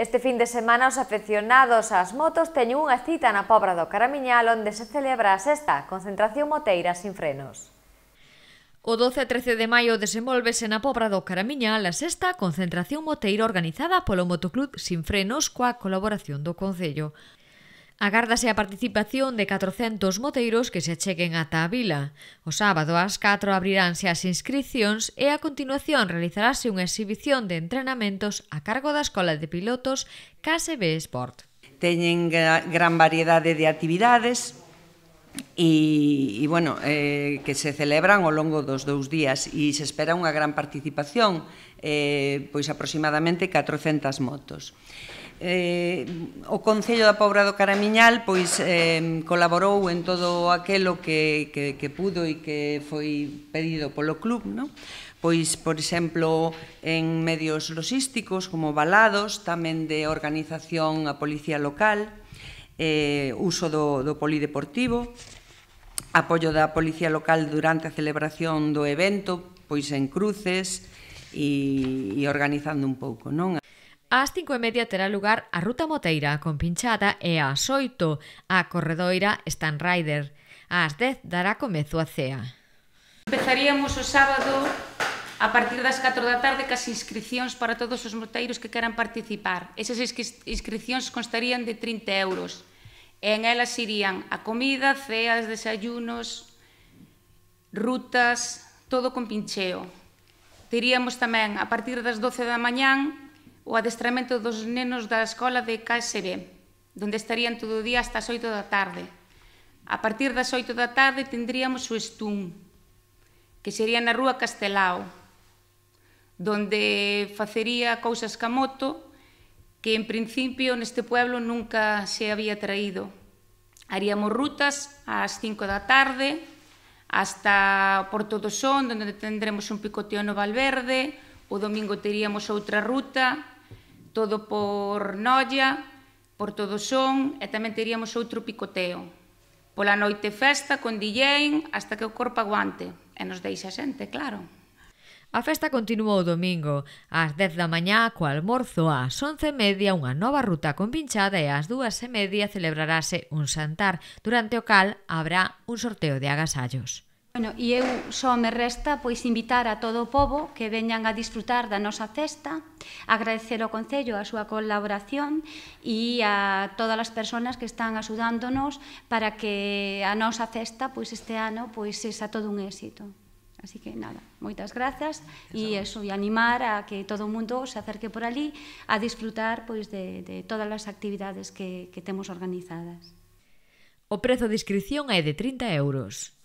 Este fin de semana os afeccionados ás motos teñen unha cita na Pobra do Caramiñal onde se celebra a sexta concentración moteira sin frenos. O 12 a 13 de maio desenvolvese na Pobra do Caramiñal a sexta concentración moteira organizada polo Motoclub Sin Frenos coa colaboración do Concello. Agárdase a participación de 400 moteiros que se acheguen ata a vila. O sábado ás 4 abriránse as inscripcións e a continuación realizarase unha exhibición de entrenamentos a cargo da Escola de Pilotos KSB Sport. Teñen gran variedade de actividades e, e bueno, eh, que se celebran ao longo dos dous días e se espera unha gran participación, eh, pois aproximadamente 400 motos eh, o Concello da Pobra do Caramiñal pois eh, colaborou en todo aquelo que, que, que pudo e que foi pedido polo club, non? pois, por exemplo, en medios logísticos como balados, tamén de organización a policía local, eh, uso do, do polideportivo, apoio da policía local durante a celebración do evento, pois en cruces, e, e organizando un pouco non As cinco e media terá lugar a Ruta Moteira con pinchada e a Xoito, a corredoira Stan Rider. As dez dará comezo a cea. Empezaríamos o sábado a partir das 4 da tarde cas inscripcións para todos os moteiros que queran participar. Esas inscripcións constarían de 30 euros. en elas irían a comida, ceas, desayunos, rutas, todo con pincheo. Teríamos tamén a partir das 12 da mañán o adestramento dos nenos da escola de KSB, donde estarían todo o día hasta as 8 da tarde. A partir das 8 da tarde tendríamos o Estún, que sería na rúa Castelao, donde facería cousas ca moto que en principio neste pueblo nunca se había traído. Haríamos rutas ás 5 da tarde, hasta Porto do Son, onde tendremos un picoteo no Valverde, o domingo teríamos outra ruta, todo por Noia, por todo son, e tamén teríamos outro picoteo. Pola noite festa con DJ, hasta que o corpo aguante e nos deixa xente, claro. A festa continuou o domingo, ás 10 da mañá co almorzo ás 11 e media unha nova ruta con pinchada e ás 2 e media celebrarase un santar, durante o cal habrá un sorteo de agasallos. Bueno, e eu só me resta pois invitar a todo o pobo que veñan a disfrutar da nosa festa, agradecer ao Concello a súa colaboración e a todas as persoas que están axudándonos para que a nosa festa pois este ano pois sexa todo un éxito. Así que nada, moitas grazas e eso, e animar a que todo o mundo se acerque por ali a disfrutar pois de, de todas as actividades que, que temos organizadas. O prezo de inscripción é de 30 euros.